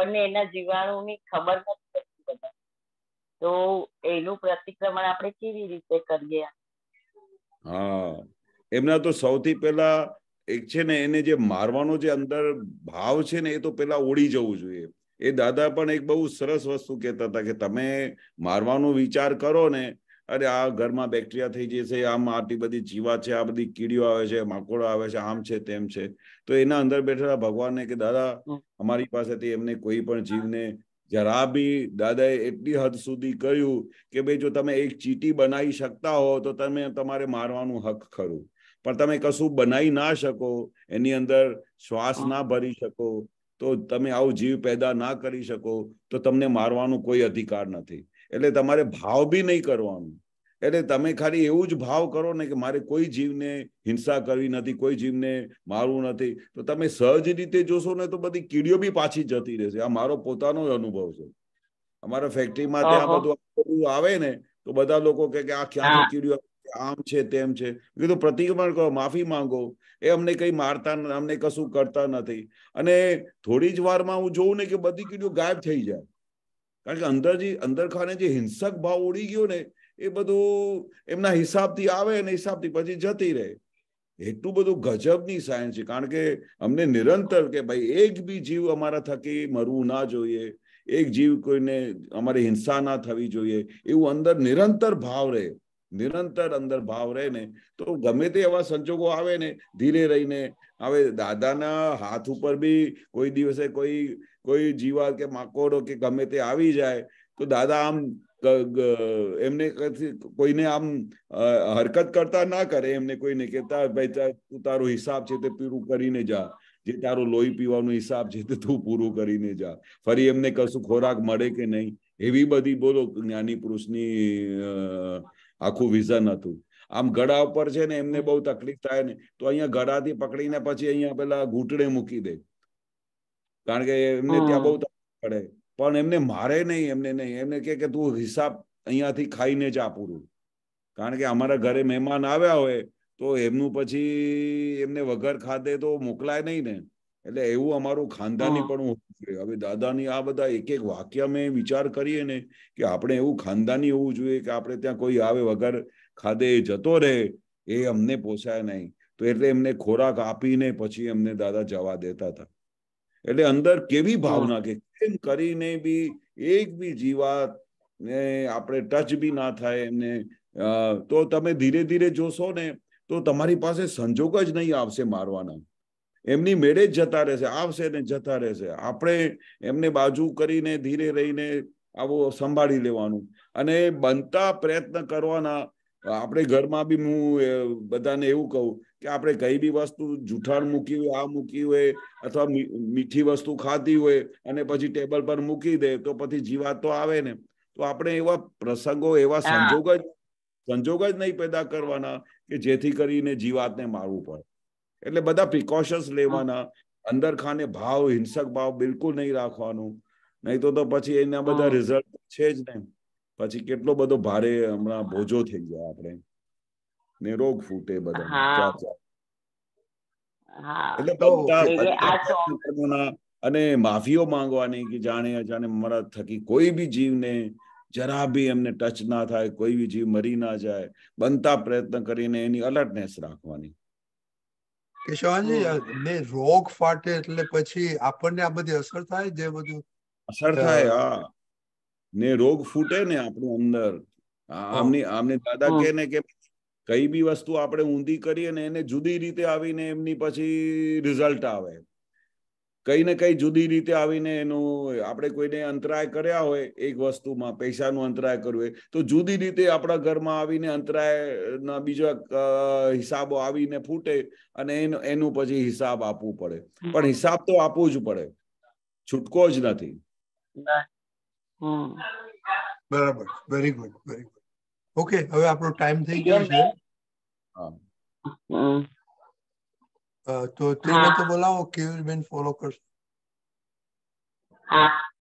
આપણને એના જીવાણુની ખબર નથી પડતી તો એનું પ્રતિક્રમણ આપણે કેવી રીતે કરીએ હા એમના તો સૌથી પહેલા એક છે ને એને જે મારવાનો જે અંદર ભાવ છે ને એ તો પેલા ઓળી જવું જોઈએ એ દાદા પણ એક બહુ સરસ વસ્તુ કહેતા હતા કે તમે મારવાનો વિચાર કરો ને અરે આ ઘરમાં બેક્ટેરિયા થઈ જશે આમ આટલી બધી જીવા છે આ બધી કીડીઓ આવે છે માકોડો આવે છે આમ છે તેમ છે તો એના અંદર બેઠેલા ભગવાનને કે દાદા અમારી પાસેથી એમને કોઈ પણ જીવને જરા બી દાદાએ એટલી હદ સુધી કહ્યું કે ભાઈ જો તમે એક ચીટી બનાવી શકતા હો તો તમે તમારે મારવાનું હક ખરું પણ તમે કશું બનાવી ના શકો એની અંદર શ્વાસ ના ભરી શકો તો તમે આવું જીવ પેદા ના કરી શકો તો તમને મારવાનો કોઈ અધિકાર નથી એટલે તમારે ભાવ બી નહીં કરવાનું એટલે તમે ખાલી એવું જ ભાવ કરો ને કે મારે કોઈ જીવને હિંસા કરવી નથી કોઈ જીવને મારવું નથી તો તમે સહજ રીતે જોશો ને તો બધી કીડીઓ બી પાછી જતી રહેશે આ મારો પોતાનો અનુભવ છે અમારા ફેક્ટરીમાં ત્યાં બધું આવે ને તો બધા લોકો કે આ ક્યાંથી કીડીઓ આમ છે તેમ છે કીધું પ્રતિક્રમણ કરો માફી માંગો એ અમને કઈ મારતા અમને કશું કરતા નથી અને થોડી જ વારમાં હું જોઉં ને કે બધી કીડીઓ ગાયબ થઈ જાય કારણ કે અંદર જે અંદરખાને જે હિંસક ભાવ ઉડી ગયો ને એ બધું એમના હિસાબથી આવે અને હિસાબથી પછી જતી રહે એટલું બધું ગજબની સાયન્સ છે કારણ કે અમને નિરંતર કે ભાઈ એક બી જીવ અમારા થકી મરવું ના જોઈએ એક જીવ કોઈને અમારી હિંસા ના થવી જોઈએ એવું અંદર નિરંતર ભાવ રહે નિરંતર અંદર ભાવ રહે ને તો ગમે તે એવા સંજોગો આવે ને ધીરે રહીને હવે દાદાના હાથ ઉપર બી કોઈ દિવસે કોઈ કોઈ જીવાત કે માકોડો કે ગમે તે આવી જાય તો દાદા આમ એમને કોઈને આમ હરકત કરતા ના કરે એમને કોઈને કહેતા ભાઈ તું તારો હિસાબ છે તે પૂરું કરીને જા જે તારો લોહી પીવાનો હિસાબ છે તે તું પૂરું કરીને જા ફરી એમને કશું ખોરાક મળે કે નહીં એવી બધી બોલો જ્ઞાની પુરુષની આખું વિઝન હતું આમ ગળા ઉપર છે ને એમને બહુ તકલીફ થાય ને તો અહીંયા ગળાથી પકડીને પછી અહીંયા પેલા ઘૂંટણે મૂકી દે કારણ કે એમને ત્યાં બહુ પડે પણ એમને મારે નહીં એમને નહીં એમને કે કે તું હિસાબ અહીંયાથી ખાઈને જ આ પૂરું કારણ કે અમારા ઘરે મહેમાન આવ્યા હોય તો એમનું પછી એમને વગર ખાતે તો મોકલાય નહીં ને એટલે એવું અમારું ખાનદાની પણ હોવું જોઈએ હવે દાદાની આ બધા એક એક વાક્ય મેં વિચાર કરીએ ને કે આપણે એવું ખાનદાની હોવું જોઈએ કે આપણે ત્યાં કોઈ આવે વગર ખાધે જતો રહે એ અમને પોસાય નહીં તો એટલે એમને ખોરાક આપીને પછી એમને દાદા જવા દેતા હતા એટલે અંદર કેવી ભાવના કે કેમ કરીને બી એક બી જીવાત ને આપણે ટચ બી ના થાય એમને તો તમે ધીરે ધીરે જોશો ને તો તમારી પાસે સંજોગ જ નહીં આવશે મારવાના એમની મેળે જ જતા રહેશે આવશે ને જતા રહેશે આપણે એમને બાજુ કરીને ધીરે રહીને આવો સંભાળી લેવાનું અને બનતા પ્રયત્ન કરવાના આપણે ઘરમાં બી હું બધાને એવું કહું કે આપણે કઈ બી વસ્તુ જૂઠાણ મૂકી હોય આ મૂકી હોય અથવા મીઠી વસ્તુ ખાધી હોય અને પછી ટેબલ પર મૂકી દે તો પછી જીવાત તો આવે ને તો આપણે એવા પ્રસંગો એવા સંજોગ જ સંજોગ જ નહીં પેદા કરવાના કે જેથી કરીને જીવાતને મારવું પડે એટલે બધા પ્રિકોશન્સ લેવાના અંદર ખાને ભાવ હિંસક ભાવ બિલકુલ નહીં રાખવાનું નહીં તો તો પછી એના બધા રિઝલ્ટ છે જ નહીં પછી કેટલો બધો ભારે હમણાં ભોજો થઈ ગયા આપણે ને રોગ ફૂટે બધા અને માફીઓ માંગવાની કે જાણે અજાણે મરા થકી કોઈ બી જીવને જરા બી એમને ટચ ના થાય કોઈ બી જીવ મરી ના જાય બનતા પ્રયત્ન કરીને એની અલર્ટનેસ રાખવાની કેશવાનજી ને રોગ ફાટે એટલે પછી આપણને આ બધી અસર થાય જે બધું અસર થાય હા ને રોગ ફૂટે ને આપણું અંદર આમની આમની દાદા કે ને કે કઈ બી વસ્તુ આપણે ઊંધી કરીએ ને એને જુદી રીતે આવીને એમની પછી રિઝલ્ટ આવે કઈ ને કઈ જુદી રીતે આવીને એનું આપણે કોઈને અંતરાય કર્યા હોય એક વસ્તુમાં પૈસાનું અંતરાય કરવું હોય તો જુદી રીતે આપણા ઘરમાં આવીને અંતરાયના બીજા હિસાબો આવીને ફૂટે અને એનું પછી હિસાબ આપવું પડે પણ હિસાબ તો આપવું જ પડે છૂટકો જ નથી બરાબર very good very good okay હવે આપણો ટાઈમ થઈ ગયો છે તો તેને તો બોલાવો કેવી બેન ફોલો કરશે